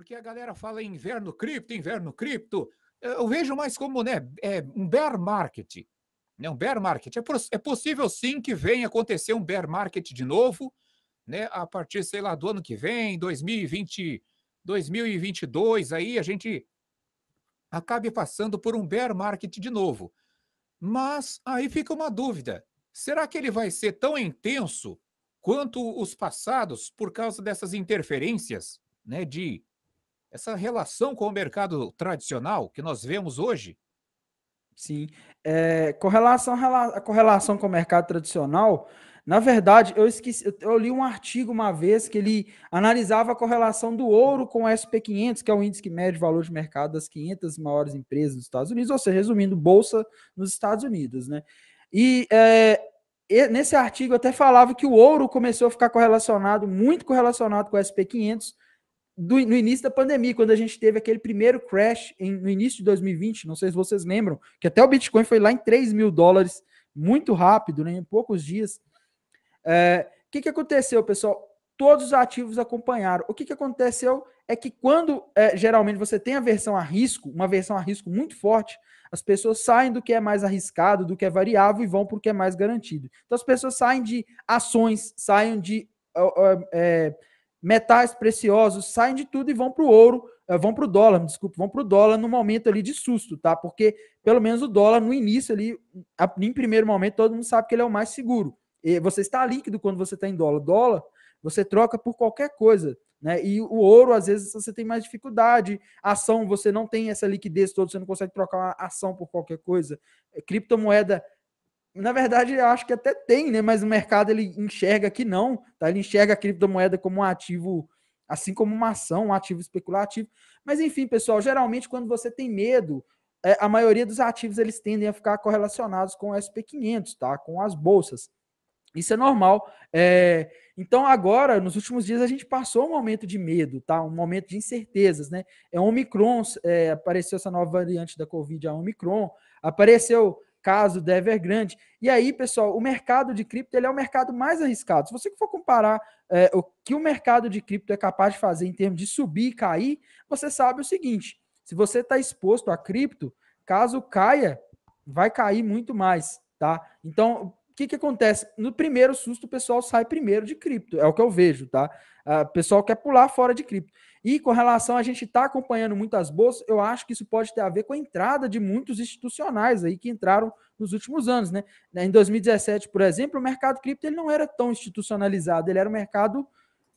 Porque a galera fala inverno cripto, inverno cripto. Eu vejo mais como né, é um bear market. Né, um bear market. É, é possível sim que venha acontecer um bear market de novo, né, a partir, sei lá, do ano que vem, 2020, 2022, aí a gente acabe passando por um bear market de novo. Mas aí fica uma dúvida. Será que ele vai ser tão intenso quanto os passados por causa dessas interferências né, de essa relação com o mercado tradicional que nós vemos hoje? Sim. É, com, relação, com relação com o mercado tradicional, na verdade, eu esqueci, eu li um artigo uma vez que ele analisava a correlação do ouro com o SP500, que é o índice que mede o valor de mercado das 500 maiores empresas dos Estados Unidos, ou seja, resumindo, bolsa nos Estados Unidos, né? E é, nesse artigo até falava que o ouro começou a ficar correlacionado, muito correlacionado com o SP500, do, no início da pandemia, quando a gente teve aquele primeiro crash em, no início de 2020, não sei se vocês lembram, que até o Bitcoin foi lá em 3 mil dólares, muito rápido, né, em poucos dias. O é, que, que aconteceu, pessoal? Todos os ativos acompanharam. O que, que aconteceu é que quando é, geralmente você tem a versão a risco, uma versão a risco muito forte, as pessoas saem do que é mais arriscado, do que é variável e vão para o que é mais garantido. Então as pessoas saem de ações, saem de é, metais preciosos saem de tudo e vão para o ouro, eh, vão para o dólar, desculpa, vão para o dólar num momento ali de susto, tá? Porque pelo menos o dólar no início ali, em primeiro momento, todo mundo sabe que ele é o mais seguro. E você está líquido quando você está em dólar. Dólar, você troca por qualquer coisa. Né? E o ouro, às vezes, você tem mais dificuldade. Ação, você não tem essa liquidez toda, você não consegue trocar uma ação por qualquer coisa. Criptomoeda na verdade, eu acho que até tem, né? Mas o mercado ele enxerga que não, tá? Ele enxerga a criptomoeda como um ativo, assim como uma ação, um ativo especulativo. Mas enfim, pessoal, geralmente quando você tem medo, é, a maioria dos ativos eles tendem a ficar correlacionados com o SP500, tá? Com as bolsas. Isso é normal. É... Então, agora, nos últimos dias, a gente passou um momento de medo, tá? Um momento de incertezas, né? É Omicron, é, apareceu essa nova variante da Covid, a Omicron, apareceu caso da Evergrande. E aí, pessoal, o mercado de cripto ele é o mercado mais arriscado. Se você for comparar é, o que o mercado de cripto é capaz de fazer em termos de subir e cair, você sabe o seguinte: se você está exposto a cripto, caso caia, vai cair muito mais, tá? Então, o que, que acontece? No primeiro susto, o pessoal sai primeiro de cripto. É o que eu vejo, tá? Ah, o pessoal quer pular fora de cripto. E com relação a gente estar tá acompanhando muitas bolsas, eu acho que isso pode ter a ver com a entrada de muitos institucionais aí que entraram nos últimos anos, né? né em 2017, por exemplo, o mercado cripto ele não era tão institucionalizado, ele era um mercado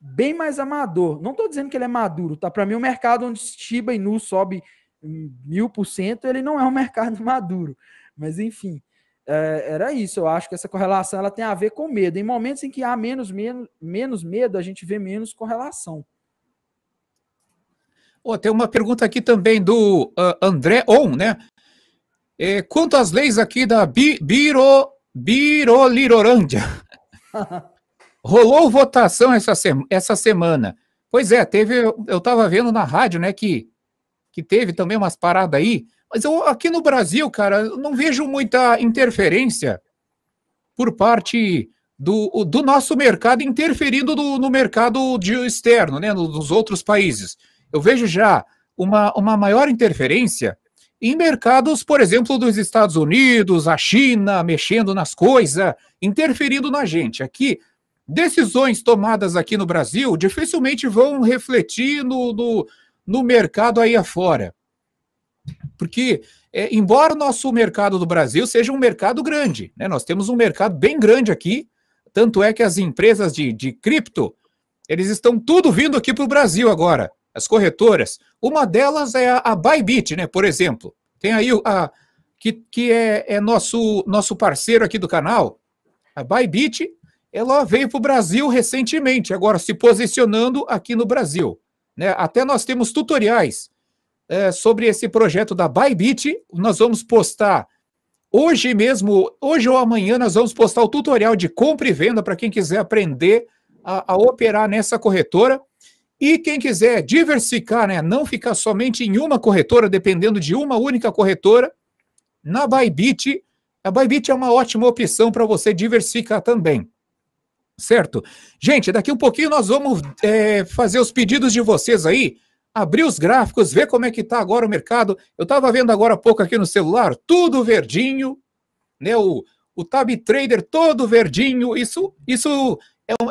bem mais amador. Não estou dizendo que ele é maduro, tá? Para mim, o um mercado onde Shiba Inu sobe hum, mil por cento, ele não é um mercado maduro. Mas enfim, é, era isso. Eu acho que essa correlação ela tem a ver com medo. Em momentos em que há menos, menos, menos medo, a gente vê menos correlação. Oh, tem uma pergunta aqui também do uh, André On, né? É, quanto às leis aqui da Bi, Biro, Birolirorândia. Rolou votação essa, sema, essa semana. Pois é, teve. Eu estava vendo na rádio, né, que, que teve também umas paradas aí. Mas eu, aqui no Brasil, cara, não vejo muita interferência por parte do, do nosso mercado interferindo do, no mercado de, externo, né, nos outros países. Eu vejo já uma, uma maior interferência em mercados, por exemplo, dos Estados Unidos, a China, mexendo nas coisas, interferindo na gente. Aqui, decisões tomadas aqui no Brasil dificilmente vão refletir no, no, no mercado aí afora. Porque, é, embora o nosso mercado do Brasil seja um mercado grande, né, nós temos um mercado bem grande aqui, tanto é que as empresas de, de cripto, eles estão tudo vindo aqui para o Brasil agora, as corretoras. Uma delas é a, a Bybit, né, por exemplo. Tem aí a, que, que é, é nosso, nosso parceiro aqui do canal, a Bybit, ela veio para o Brasil recentemente, agora se posicionando aqui no Brasil. Né? Até nós temos tutoriais é, sobre esse projeto da Bybit. Nós vamos postar hoje mesmo, hoje ou amanhã, nós vamos postar o tutorial de compra e venda para quem quiser aprender a, a, operar nessa corretora. E quem quiser diversificar, né, não ficar somente em uma corretora, dependendo de uma única corretora, na Bybit, a Bybit é uma ótima opção para você diversificar também. Certo? Gente, daqui um pouquinho nós vamos é, fazer os pedidos de vocês aí abrir os gráficos, ver como é que está agora o mercado. Eu estava vendo agora há pouco aqui no celular, tudo verdinho, né? O, o Tab Trader todo verdinho, isso, isso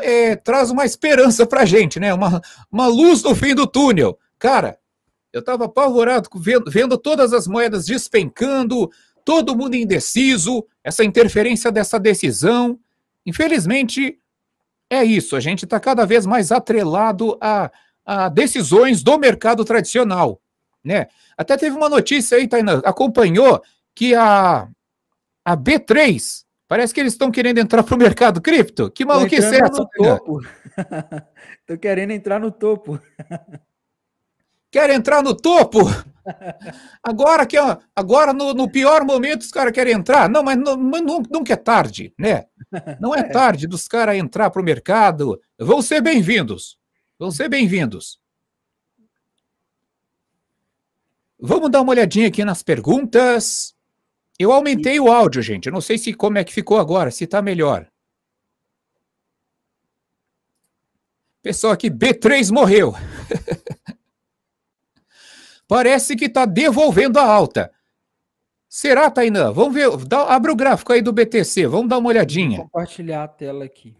é, é, traz uma esperança para a gente, né? Uma, uma luz no fim do túnel. Cara, eu estava apavorado vendo, vendo todas as moedas despencando, todo mundo indeciso, essa interferência dessa decisão. Infelizmente, é isso. A gente está cada vez mais atrelado a a decisões do mercado tradicional. Né? Até teve uma notícia aí, Tainá, acompanhou que a, a B3, parece que eles estão querendo entrar para o mercado cripto. Que maluquice é essa? Topo. querendo entrar no topo. Quer entrar no topo? Agora que é, agora no, no pior momento os caras querem entrar. Não, mas, não, mas nunca é tarde, né? Não é, é. tarde dos caras entrar para o mercado. Vão ser bem-vindos. Vão ser bem-vindos. Vamos dar uma olhadinha aqui nas perguntas. Eu aumentei o áudio, gente. Eu não sei se como é que ficou agora, se está melhor. Pessoal aqui, B3 morreu. Parece que está devolvendo a alta. Será, Tainã? Vamos ver. Dá, abre o gráfico aí do BTC. Vamos dar uma olhadinha. Vou compartilhar a tela aqui.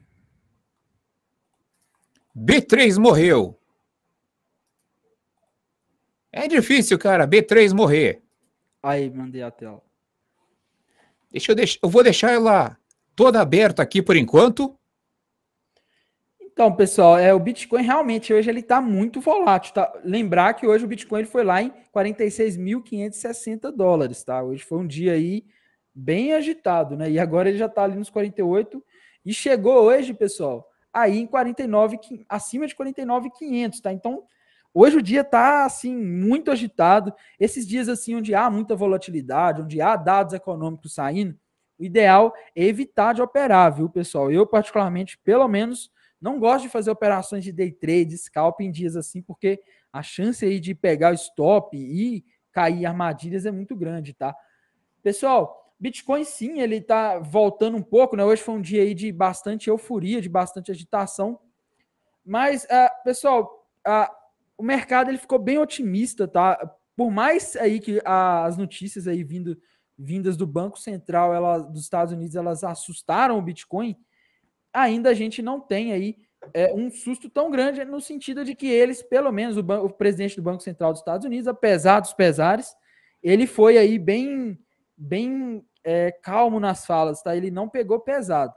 B3 morreu. É difícil, cara, B3 morrer. Aí, mandei a tela. Deixa eu deixar, eu vou deixar ela toda aberta aqui por enquanto. Então, pessoal, é o Bitcoin realmente hoje ele está muito volátil. Tá? Lembrar que hoje o Bitcoin ele foi lá em 46.560 dólares, tá? Hoje foi um dia aí bem agitado, né? E agora ele já está ali nos 48 e chegou hoje, pessoal, aí em 49, acima de 49,500, tá? Então, hoje o dia tá assim muito agitado. Esses dias assim onde há muita volatilidade, onde há dados econômicos saindo, o ideal é evitar de operar, viu, pessoal? Eu particularmente, pelo menos, não gosto de fazer operações de day trade, scalp em dias assim, porque a chance aí de pegar o stop e cair armadilhas é muito grande, tá? Pessoal, Bitcoin sim, ele está voltando um pouco, né? Hoje foi um dia aí de bastante euforia, de bastante agitação. Mas, uh, pessoal, uh, o mercado ele ficou bem otimista, tá? Por mais aí que uh, as notícias aí vindo, vindas do Banco Central ela, dos Estados Unidos, elas assustaram o Bitcoin, ainda a gente não tem aí é, um susto tão grande no sentido de que eles, pelo menos o, o presidente do Banco Central dos Estados Unidos, apesar dos pesares, ele foi aí bem bem é, calmo nas falas, tá? Ele não pegou pesado.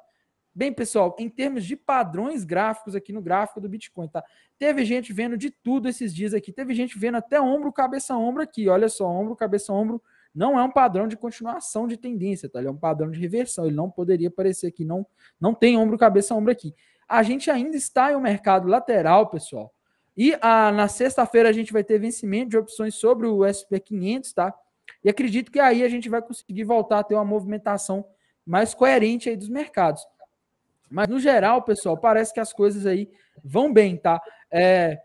Bem, pessoal, em termos de padrões gráficos aqui no gráfico do Bitcoin, tá? Teve gente vendo de tudo esses dias aqui, teve gente vendo até ombro, cabeça, ombro aqui. Olha só, ombro, cabeça, ombro não é um padrão de continuação de tendência, tá? Ele é um padrão de reversão, ele não poderia aparecer aqui, não, não tem ombro, cabeça, ombro aqui. A gente ainda está em um mercado lateral, pessoal. E a, ah, na sexta-feira a gente vai ter vencimento de opções sobre o SP500, tá? E acredito que aí a gente vai conseguir voltar a ter uma movimentação mais coerente aí dos mercados. Mas no geral, pessoal, parece que as coisas aí vão bem, tá? É,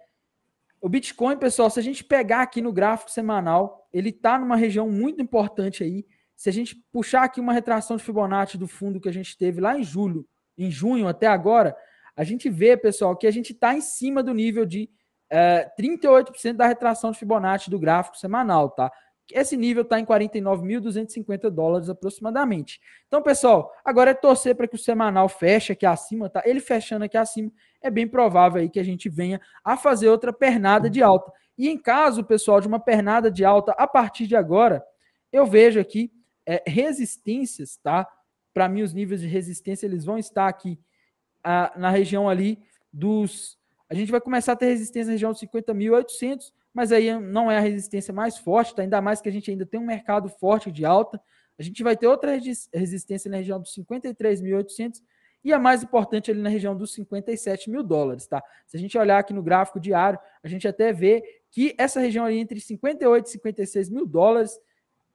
o Bitcoin, pessoal, se a gente pegar aqui no gráfico semanal, ele tá numa região muito importante aí. Se a gente puxar aqui uma retração de Fibonacci do fundo que a gente teve lá em julho, em junho até agora, a gente vê, pessoal, que a gente está em cima do nível de é, 38% da retração de Fibonacci do gráfico semanal, tá? Esse nível está em 49.250 dólares aproximadamente. Então, pessoal, agora é torcer para que o semanal feche aqui acima, tá? Ele fechando aqui acima, é bem provável aí que a gente venha a fazer outra pernada de alta. E em caso, pessoal, de uma pernada de alta a partir de agora, eu vejo aqui é, resistências, tá? Para mim, os níveis de resistência eles vão estar aqui ah, na região ali dos. A gente vai começar a ter resistência na região dos 50.800 mas aí não é a resistência mais forte, tá? ainda mais que a gente ainda tem um mercado forte de alta. A gente vai ter outra resistência na região dos 53.800 e a mais importante ali na região dos 57 mil dólares, tá? Se a gente olhar aqui no gráfico diário, a gente até vê que essa região ali entre 58 e 56 mil dólares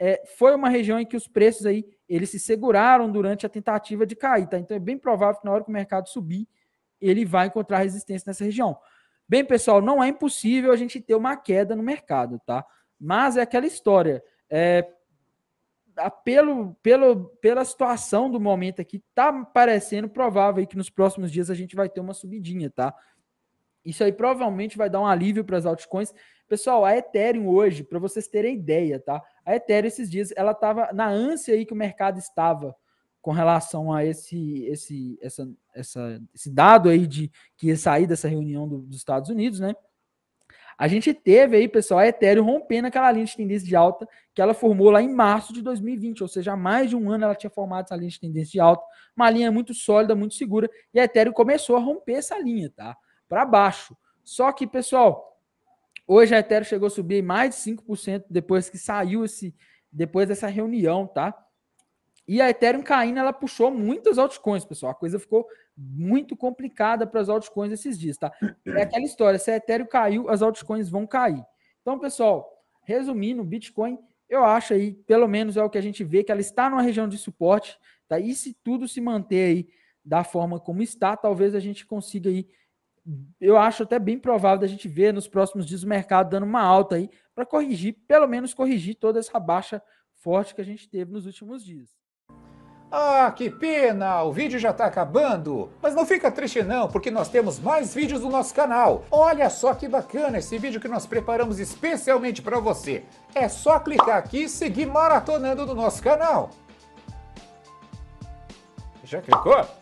é, foi uma região em que os preços aí eles se seguraram durante a tentativa de cair, tá? Então é bem provável que na hora que o mercado subir, ele vai encontrar resistência nessa região. Bem, pessoal, não é impossível a gente ter uma queda no mercado, tá? Mas é aquela história. É, pelo, pelo, pela situação do momento aqui, tá parecendo provável que nos próximos dias a gente vai ter uma subidinha, tá? Isso aí provavelmente vai dar um alívio para as altcoins. Pessoal, a Ethereum hoje, para vocês terem ideia, tá? A Ethereum esses dias, ela estava na ânsia aí que o mercado estava com relação a esse, esse, essa, essa, esse dado aí de que ia sair dessa reunião do, dos Estados Unidos, né? A gente teve aí, pessoal, a Ethereum rompendo aquela linha de tendência de alta que ela formou lá em março de 2020, ou seja, há mais de um ano ela tinha formado essa linha de tendência de alta, uma linha muito sólida, muito segura, e a Ethereum começou a romper essa linha, tá? Para baixo. Só que, pessoal, hoje a Ethereum chegou a subir mais de 5% depois que saiu esse depois dessa reunião, tá? E a Ethereum caindo, ela puxou muitas altcoins, pessoal. A coisa ficou muito complicada para as altcoins esses dias, tá? É aquela história, se a Ethereum caiu, as altcoins vão cair. Então, pessoal, resumindo, Bitcoin, eu acho aí, pelo menos é o que a gente vê, que ela está numa região de suporte, tá? E se tudo se manter aí da forma como está, talvez a gente consiga aí, eu acho até bem provável da gente ver nos próximos dias o mercado dando uma alta aí para corrigir, pelo menos corrigir toda essa baixa forte que a gente teve nos últimos dias. Ah, que pena! O vídeo já está acabando! Mas não fica triste não, porque nós temos mais vídeos no nosso canal. Olha só que bacana esse vídeo que nós preparamos especialmente para você. É só clicar aqui e seguir maratonando no nosso canal. Já clicou?